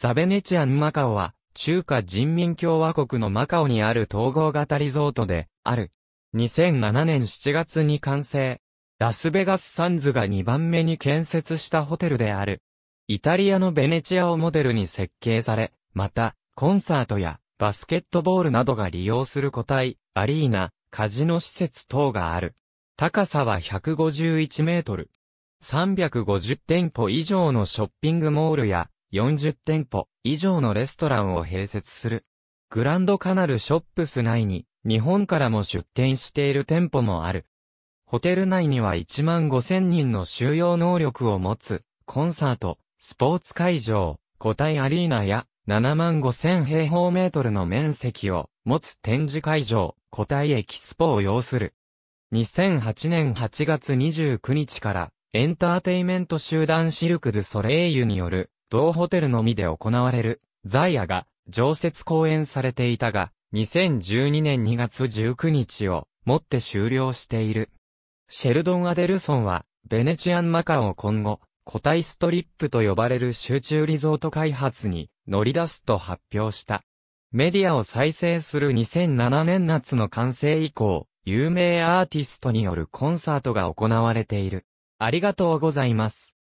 ザベネチアンマカオは、中華人民共和国のマカオにある統合型リゾートで、ある。2007年7月に完成。ラスベガスサンズが2番目に建設したホテルである。イタリアのベネチアをモデルに設計され、また、コンサートや、バスケットボールなどが利用する個体、アリーナ、カジノ施設等がある。高さは151メートル。350店舗以上のショッピングモールや40店舗以上のレストランを併設する。グランドカナルショップス内に日本からも出店している店舗もある。ホテル内には1万5000人の収容能力を持つコンサート、スポーツ会場、個体アリーナや7万5000平方メートルの面積を持つ展示会場、個体エキスポを要する。2008年8月29日からエンターテイメント集団シルク・ドゥ・ソレイユによる同ホテルのみで行われる、ザイアが常設公演されていたが、2012年2月19日をもって終了している。シェルドン・アデルソンは、ベネチアン・マカオを今後、個体ストリップと呼ばれる集中リゾート開発に乗り出すと発表した。メディアを再生する2007年夏の完成以降、有名アーティストによるコンサートが行われている。ありがとうございます。